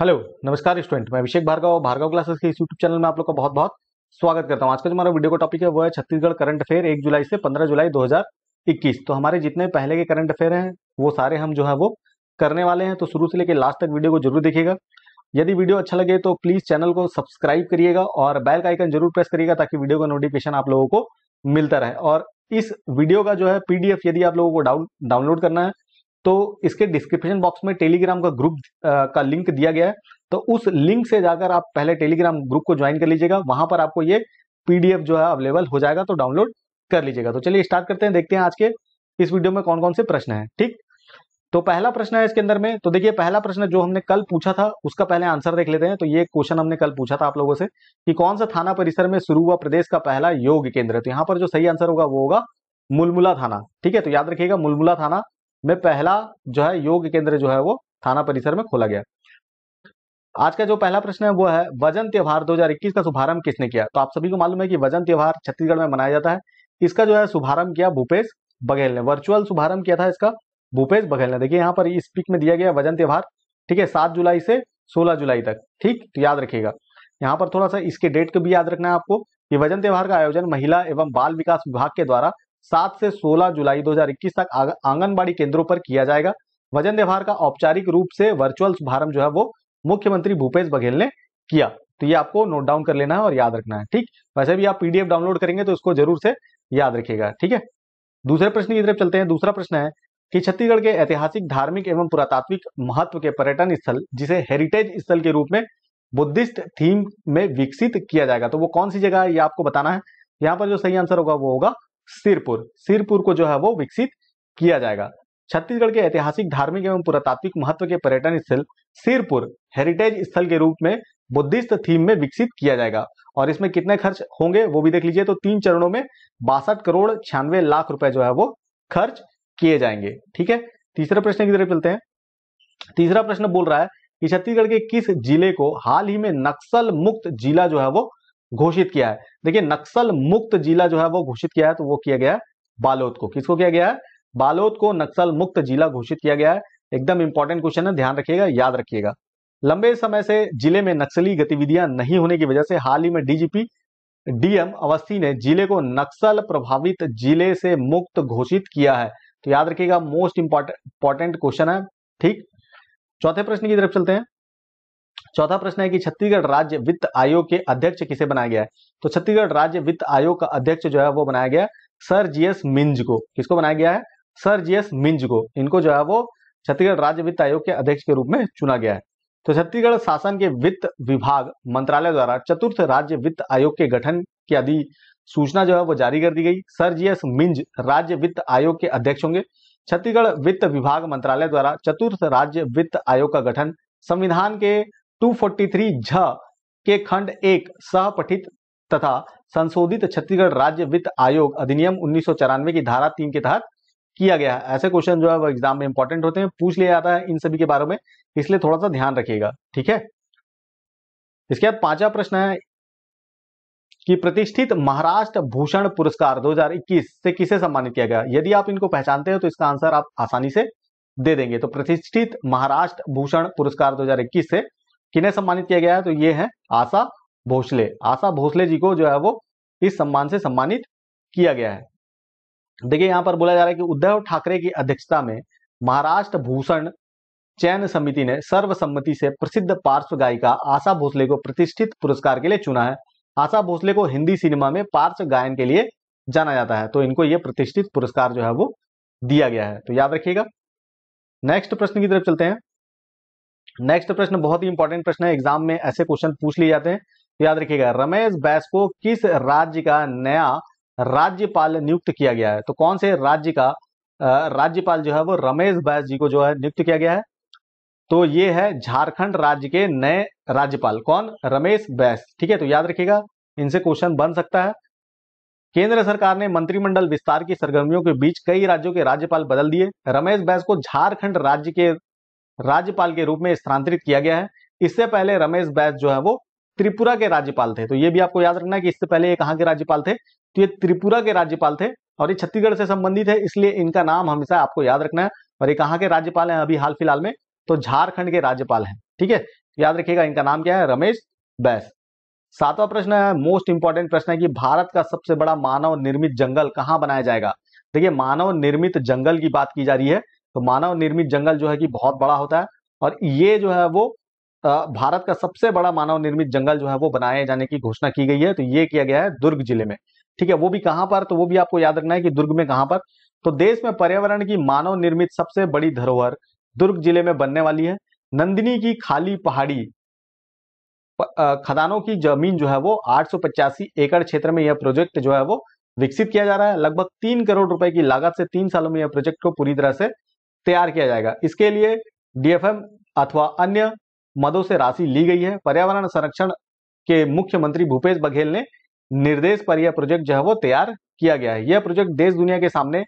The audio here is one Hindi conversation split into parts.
हेलो नमस्कार स्टूडेंट मैं अभिषेक भार्गव भार्गव क्लासेस के इस यूट्यूब चैनल में आप लोग का बहुत बहुत स्वागत करता हूँ आज का जो हमारा वीडियो का टॉपिक है वो है छत्तीसगढ़ करंट अफेयर एक जुलाई से पंद्रह जुलाई 2021 तो हमारे जितने पहले के करंट अफेयर हैं वो सारे हम जो है वो करने वाले हैं तो शुरू से लेकर लास्ट तक वीडियो को जरूर देखिएगा यदि वीडियो अच्छा लगे तो प्लीज चैनल को सब्सक्राइब करिएगा और बैल का आइकन जरूर प्रेस करिएगा ताकि वीडियो का नोटिफिकेशन आप लोगों को मिलता रहे और इस वीडियो का जो है पीडीएफ यदि आप लोगों को डाउन डाउनलोड करना है तो इसके डिस्क्रिप्शन बॉक्स में टेलीग्राम का ग्रुप का लिंक दिया गया है तो उस लिंक से जाकर आप पहले टेलीग्राम ग्रुप को ज्वाइन कर लीजिएगा वहां पर आपको ये पीडीएफ जो है अवेलेबल हो जाएगा तो डाउनलोड कर लीजिएगा तो चलिए स्टार्ट करते हैं देखते हैं आज के इस वीडियो में कौन कौन से प्रश्न है ठीक तो पहला प्रश्न है इसके अंदर में तो देखिए पहला प्रश्न जो हमने कल पूछा था उसका पहले आंसर देख लेते हैं तो ये क्वेश्चन हमने कल पूछा था आप लोगों से कि कौन सा थाना परिसर में शुरू हुआ प्रदेश का पहला योग केंद्र तो यहाँ पर जो सही आंसर होगा वो होगा मुलमुला थाना ठीक है तो याद रखिएगा मुलमुला थाना में पहला जो है योग केंद्र जो है वो थाना परिसर में खोला गया आज का जो पहला प्रश्न है वो है वजन त्यौहार 2021 का शुभारंभ किसने किया तो आप सभी को मालूम है कि वजन त्यौहार छत्तीसगढ़ में मनाया जाता है इसका जो है शुभारंभ किया भूपेश बघेल ने वर्चुअल शुभारंभ किया था इसका भूपेश बघेल ने देखिए यहाँ पर इस पिक में दिया गया वजन त्यौहार ठीक है सात जुलाई से सोलह जुलाई तक ठीक तो याद रखिएगा यहाँ पर थोड़ा सा इसके डेट को भी याद रखना है आपको कि वजन त्यौहार का आयोजन महिला एवं बाल विकास विभाग के द्वारा सात से सोलह जुलाई दो तक आंगनबाड़ी केंद्रों पर किया जाएगा वजन व्यवहार का औपचारिक रूप से वर्चुअल शुभारंभ जो है वो मुख्यमंत्री भूपेश बघेल ने किया तो ये आपको नोट डाउन कर लेना है और याद रखना है ठीक वैसे भी आप पीडीएफ डाउनलोड करेंगे तो इसको जरूर से याद रखिएगा ठीक है दूसरे प्रश्न की तरफ चलते हैं दूसरा प्रश्न है कि छत्तीसगढ़ के ऐतिहासिक धार्मिक एवं पुरातात्विक महत्व के पर्यटन स्थल जिसे हेरिटेज स्थल के रूप में बुद्धिस्ट थीम में विकसित किया जाएगा तो वो कौन सी जगह है ये आपको बताना है यहाँ पर जो सही आंसर होगा वो होगा सिरपुर सिरपुर को जो है वो विकसित किया जाएगा छत्तीसगढ़ के ऐतिहासिक धार्मिक एवं पुरातात्विक महत्व के पर्यटन स्थल सिरपुर हेरिटेज स्थल के रूप में बुद्धिस्ट थीम में विकसित किया जाएगा और इसमें कितने खर्च होंगे वो भी देख लीजिए तो तीन चरणों में बासठ करोड़ छियानवे लाख रुपए जो है वो खर्च किए जाएंगे ठीक है तीसरा प्रश्न की तरफ चलते हैं तीसरा प्रश्न बोल रहा है कि छत्तीसगढ़ के किस जिले को हाल ही में नक्सल मुक्त जिला जो है वो घोषित किया है देखिए नक्सल मुक्त जिला जो है वो घोषित किया है तो वो किया गया है बालोद को किसको किया गया है बालोद को नक्सल मुक्त जिला घोषित किया गया है एकदम इंपॉर्टेंट क्वेश्चन है ध्यान रखिएगा याद रखिएगा लंबे समय से जिले में नक्सली गतिविधियां नहीं होने की वजह से हाल ही में डीजीपी डीएम अवस्थी ने जिले को नक्सल प्रभावित जिले से मुक्त घोषित किया है तो याद रखिएगा मोस्ट इंपॉर्टेंट क्वेश्चन है ठीक चौथे प्रश्न की तरफ चलते हैं चौथा प्रश्न है कि छत्तीसगढ़ राज्य वित्त आयोग के अध्यक्ष किसे बनाया गया है तो छत्तीसगढ़ राज्य वित्त आयोग का अध्यक्ष जो है वो बनाया गया सर जी एस मिंज को किसको बनाया गया है सर जी एस मिंज को इनको जो है वो छत्तीसगढ़ राज्य वित्त आयोग के अध्यक्ष के रूप में चुना गया है तो छत्तीसगढ़ शासन के वित्त विभाग मंत्रालय द्वारा चतुर्थ राज्य वित्त आयोग के गठन की आदि सूचना जो है वो जारी कर दी गई सर जी एस मिंज राज्य वित्त आयोग के अध्यक्ष होंगे छत्तीसगढ़ वित्त विभाग मंत्रालय द्वारा चतुर्थ राज्य वित्त आयोग का गठन संविधान के 243 झ के खंड एक सह पठित तथा संशोधित छत्तीसगढ़ राज्य वित्त आयोग अधिनियम उन्नीस की धारा तीन के तहत किया गया है ऐसे क्वेश्चन जो है वो एग्जाम में इंपॉर्टेंट होते हैं पूछ लिया जाता है इन सभी के बारे में इसलिए थोड़ा सा ध्यान रखिएगा ठीक है इसके बाद पांचवा प्रश्न है कि प्रतिष्ठित महाराष्ट्र भूषण पुरस्कार 2021 से किसे सम्मानित किया गया यदि आप इनको पहचानते हैं तो इसका आंसर आप आसानी से दे देंगे तो प्रतिष्ठित महाराष्ट्र भूषण पुरस्कार दो से किन्हें सम्मानित किया गया है तो ये है आशा भोसले आशा भोसले जी को जो है वो इस सम्मान से सम्मानित किया गया है देखिए यहां पर बोला जा रहा है कि उद्धव ठाकरे की अध्यक्षता में महाराष्ट्र भूषण चयन समिति ने सर्वसम्मति से प्रसिद्ध पार्श्व गायिका आशा भोसले को प्रतिष्ठित पुरस्कार के लिए चुना है आशा भोसले को हिंदी सिनेमा में पार्श्व गायन के लिए जाना जाता है तो इनको ये प्रतिष्ठित पुरस्कार जो है वो दिया गया है तो याद रखिएगा नेक्स्ट प्रश्न की तरफ चलते हैं नेक्स्ट प्रश्न बहुत ही इंपॉर्टेंट प्रश्न है एग्जाम में ऐसे क्वेश्चन पूछ लिए जाते हैं तो याद रखिएगा रमेश बैस को किस राज्य का नया राज्यपाल नियुक्त किया गया है तो कौन से राज्य का राज्यपाल जो है वो रमेश बैस जी को जो है नियुक्त किया गया है तो ये है झारखंड राज्य के नए राज्यपाल कौन रमेश बैस ठीक है तो याद रखिएगा इनसे क्वेश्चन बन सकता है केंद्र सरकार ने मंत्रिमंडल विस्तार की सरगर्मियों के बीच कई राज्यों के राज्यपाल बदल दिए रमेश बैस को झारखंड राज्य के राज्यपाल के रूप में स्थानांतरित किया गया है इससे पहले रमेश बैस जो है वो त्रिपुरा के राज्यपाल थे तो ये भी आपको याद रखना है कि इससे पहले ये कहाँ के राज्यपाल थे तो ये त्रिपुरा के राज्यपाल थे और ये छत्तीसगढ़ से संबंधित है इसलिए इनका नाम हमेशा आपको याद रखना है और ये कहाँ के राज्यपाल हैं अभी हाल फिलहाल में तो झारखंड के राज्यपाल हैं ठीक है तो याद रखिएगा इनका नाम क्या है रमेश बैस सातवां प्रश्न है मोस्ट इंपॉर्टेंट प्रश्न है कि भारत का सबसे बड़ा मानव निर्मित जंगल कहाँ बनाया जाएगा देखिए मानव निर्मित जंगल की बात की जा रही है तो मानव निर्मित जंगल जो है कि बहुत बड़ा होता है और ये जो है वो भारत का सबसे बड़ा मानव निर्मित जंगल जो है वो बनाए जाने की घोषणा की गई है तो ये किया गया है दुर्ग जिले में ठीक है वो भी कहां पर तो वो भी आपको याद रखना है कि दुर्ग में कहां पर तो देश में पर्यावरण की मानव निर्मित सबसे बड़ी धरोहर दुर्ग जिले में बनने वाली है नंदिनी की खाली पहाड़ी खदानों की जमीन जो है वो आठ एकड़ क्षेत्र में यह प्रोजेक्ट जो है वो विकसित किया जा रहा है लगभग तीन करोड़ रुपए की लागत से तीन सालों में यह प्रोजेक्ट को पूरी तरह से तैयार किया जाएगा इसके लिए डीएफएम अथवा अन्य मदों से राशि ली गई है पर्यावरण संरक्षण के मुख्यमंत्री भूपेश बघेल ने निर्देश पर यह प्रोजेक्ट जो है वो तैयार किया गया है यह प्रोजेक्ट देश दुनिया के सामने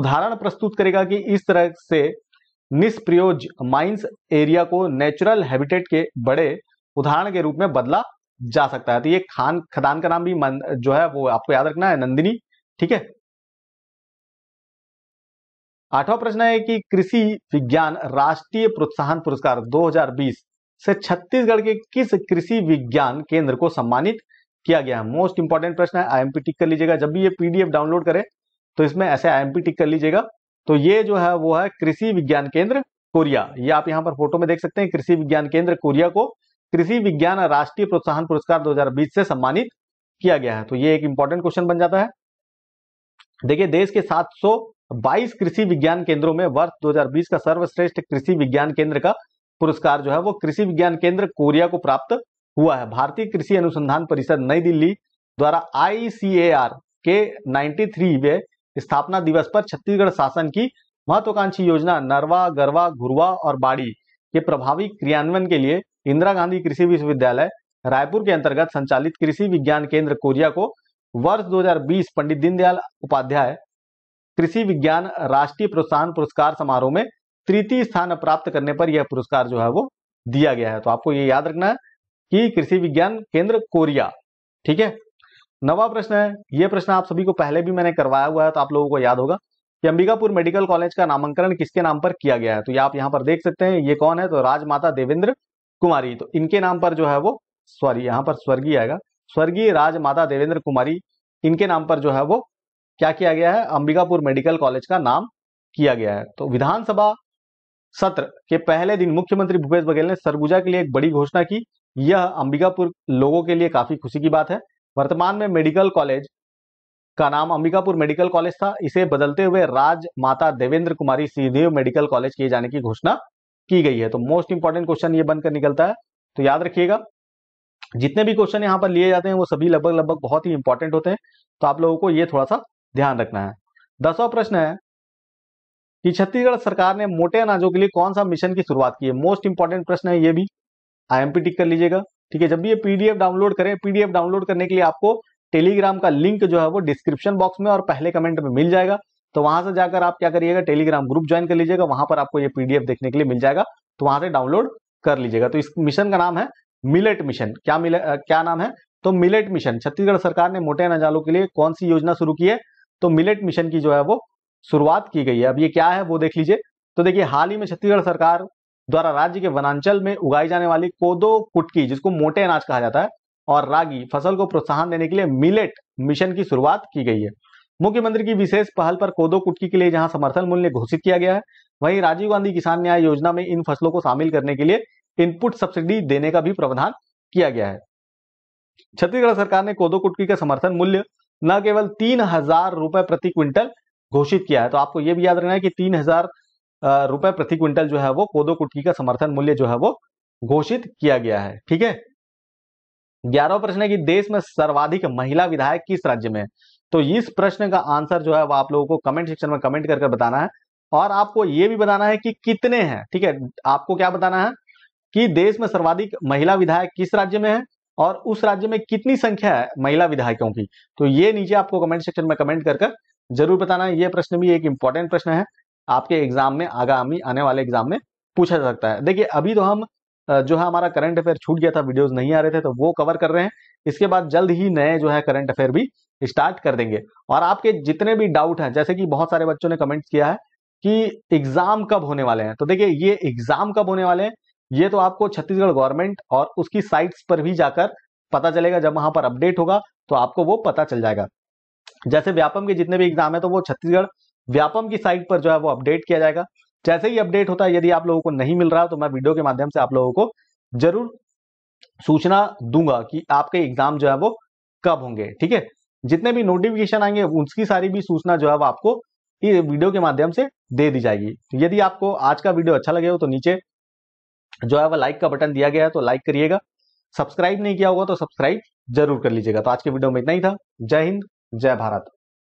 उदाहरण प्रस्तुत करेगा कि इस तरह से निष्प्रयोज माइंस एरिया को नेचुरल हैबिटेट के बड़े उदाहरण के रूप में बदला जा सकता है तो ये खान खदान का नाम भी जो है वो आपको याद रखना है नंदिनी ठीक है आठवां प्रश्न है कि कृषि विज्ञान राष्ट्रीय प्रोत्साहन पुरस्कार 2020 से छत्तीसगढ़ के किस कृषि विज्ञान केंद्र को सम्मानित किया गया है मोस्ट इंपॉर्टेंट प्रश्न है आईएमपी टिक कर लीजिएगा जब भी ये पीडीएफ डाउनलोड करें तो इसमें ऐसे आईएमपी टिक कर लीजिएगा तो ये जो है वो है कृषि विज्ञान केंद्र कोरिया ये आप यहाँ पर फोटो में देख सकते हैं कृषि विज्ञान केंद्र कोरिया को कृषि विज्ञान राष्ट्रीय प्रोत्साहन पुरस्कार 2020 से सम्मानित किया गया है तो ये एक इंपॉर्टेंट क्वेश्चन बन जाता है देखिए देश के बाईस कृषि विज्ञान केंद्रों में वर्ष 2020 का सर्वश्रेष्ठ कृषि विज्ञान केंद्र का पुरस्कार जो है वो कृषि विज्ञान केंद्र कोरिया को प्राप्त हुआ है भारतीय कृषि अनुसंधान परिषद नई दिल्ली द्वारा आई के 93वें स्थापना दिवस पर छत्तीसगढ़ शासन की महत्वाकांक्षी योजना नरवा गरवा घुरवा और बाड़ी के प्रभावी क्रियान्वयन के लिए इंदिरा गांधी कृषि विश्वविद्यालय रायपुर के अंतर्गत संचालित कृषि विज्ञान केंद्र कोरिया को वर्ष 2020 पंडित दीनदयाल उपाध्याय कृषि विज्ञान राष्ट्रीय प्रोत्साहन पुरस्कार समारोह में तृतीय स्थान प्राप्त करने पर यह पुरस्कार जो है वो दिया गया है तो आपको ये याद रखना है कि कृषि विज्ञान केंद्र कोरिया ठीक है नवा प्रश्न है यह प्रश्न आप सभी को पहले भी मैंने करवाया हुआ है तो आप लोगों को याद होगा कि अंबिकापुर मेडिकल कॉलेज का नामांकन किसके नाम पर किया गया है तो ये आप यहाँ पर देख सकते हैं ये कौन है तो राजमाता देवेंद्र कुमारी तो इनके नाम पर जो है वो सॉरी यहाँ पर स्वर्गीय आएगा स्वर्गीय राजमाता देवेंद्र कुमारी इनके नाम पर जो है वो क्या किया गया है अंबिकापुर मेडिकल कॉलेज का नाम किया गया है तो विधानसभा सत्र के पहले दिन मुख्यमंत्री भूपेश बघेल ने सरगुजा के लिए एक बड़ी घोषणा की यह अंबिकापुर लोगों के लिए काफी खुशी की बात है वर्तमान में मेडिकल कॉलेज का नाम अंबिकापुर मेडिकल कॉलेज था इसे बदलते हुए Rajmata Devendra Kumari Singhdeo medical college किए जाने की घोषणा की गई है तो मोस्ट इंपॉर्टेंट क्वेश्चन ये बनकर निकलता है तो याद रखिएगा जितने भी क्वेश्चन यहाँ पर लिए जाते हैं वो सभी लगभग लगभग बहुत ही इंपॉर्टेंट होते हैं तो आप लोगों को ये थोड़ा सा ध्यान रखना है दसवा प्रश्न है कि छत्तीसगढ़ सरकार ने मोटे अनाजों के लिए कौन सा मिशन की शुरुआत की है मोस्ट इंपॉर्टेंट प्रश्न है ये भी आई टिक कर लीजिएगा ठीक है जब भी ये पीडीएफ डाउनलोड करें पीडीएफ डाउनलोड करने के लिए आपको टेलीग्राम का लिंक जो है वो डिस्क्रिप्शन बॉक्स में और पहले कमेंट में मिल जाएगा तो वहां से जाकर आप क्या करिएगा टेलीग्राम ग्रुप ज्वाइन कर लीजिएगा वहां पर आपको ये पीडीएफ देखने के लिए मिल जाएगा तो वहां से डाउनलोड कर लीजिएगा तो इस मिशन का नाम है मिलेट मिशन क्या मिले क्या नाम है तो मिलेट मिशन छत्तीसगढ़ सरकार ने मोटे अनाजालों के लिए कौन सी योजना शुरू की है तो मिलेट मिशन की जो है वो शुरुआत की गई है अब ये क्या है वो देख लीजिए तो देखिए हाल ही में छत्तीसगढ़ सरकार द्वारा राज्य के वनांचल में उगाई जाने वाली कोदो कुटकी जिसको मोटे अनाज कहा जाता है और रागी फसल को प्रोत्साहन देने के लिए मिलेट मिशन की शुरुआत की गई है मुख्यमंत्री की विशेष पहल पर कोदो कुटकी के लिए जहां समर्थन मूल्य घोषित किया गया है वहीं राजीव गांधी किसान न्याय योजना में इन फसलों को शामिल करने के लिए इनपुट सब्सिडी देने का भी प्रावधान किया गया है छत्तीसगढ़ सरकार ने कोदो कुटकी का समर्थन मूल्य न केवल तीन हजार रुपए प्रति क्विंटल घोषित किया है तो आपको यह भी याद रखना है कि तीन हजार रुपए प्रति क्विंटल जो है वो कोदो कुटकी का समर्थन मूल्य जो है वो घोषित किया गया है ठीक है ग्यारह प्रश्न है कि देश में सर्वाधिक महिला विधायक किस राज्य में है तो इस प्रश्न का आंसर जो है वो आप लोगों को कमेंट सेक्शन में कमेंट करके बताना है और आपको ये भी बताना है कि कितने हैं ठीक है आपको क्या बताना है कि देश में सर्वाधिक महिला विधायक किस राज्य में है और उस राज्य में कितनी संख्या है महिला विधायकों की तो ये नीचे आपको कमेंट सेक्शन में कमेंट कर जरूर बताना ये प्रश्न भी एक इंपॉर्टेंट प्रश्न है आपके एग्जाम में आगामी आने वाले एग्जाम में पूछा जा सकता है देखिए अभी तो हम जो है हमारा करंट अफेयर छूट गया था वीडियोस नहीं आ रहे थे तो वो कवर कर रहे हैं इसके बाद जल्द ही नए जो है करंट अफेयर भी स्टार्ट कर देंगे और आपके जितने भी डाउट हैं जैसे कि बहुत सारे बच्चों ने कमेंट किया है कि एग्जाम कब होने वाले हैं तो देखिए ये एग्जाम कब होने वाले हैं ये तो आपको छत्तीसगढ़ गवर्नमेंट और उसकी साइट्स पर भी जाकर पता चलेगा जब वहां पर अपडेट होगा तो आपको वो पता चल जाएगा जैसे व्यापम के जितने भी एग्जाम है तो वो छत्तीसगढ़ व्यापम की साइट पर जो है वो अपडेट किया जाएगा जैसे ही अपडेट होता है यदि आप लोगों को नहीं मिल रहा तो मैं वीडियो के माध्यम से आप लोगों को जरूर सूचना दूंगा कि आपके एग्जाम जो है वो कब होंगे ठीक है जितने भी नोटिफिकेशन आएंगे उसकी सारी भी सूचना जो है वो आपको ये वीडियो के माध्यम से दे दी जाएगी यदि आपको आज का वीडियो अच्छा लगे हो तो नीचे जो है वह लाइक का बटन दिया गया है तो लाइक करिएगा सब्सक्राइब नहीं किया होगा तो सब्सक्राइब जरूर कर लीजिएगा तो आज के वीडियो में इतना ही था जय हिंद जय भारत